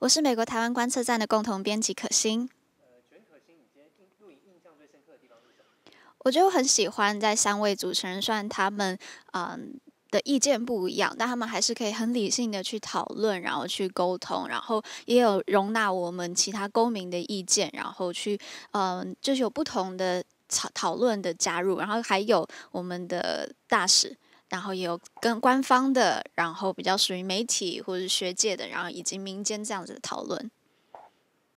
我是美国台湾观测站的共同编辑可心。呃，全可你印象最深刻的地方是什我就得我很喜欢在三位主持人，虽然他们嗯的意见不一样，但他们还是可以很理性的去讨论，然后去沟通，然后也有容纳我们其他公民的意见，然后去嗯，就是有不同的讨讨论的加入，然后还有我们的大使。然后也有跟官方的，然后比较属于媒体或者学界的，然后以及民间这样子的讨论。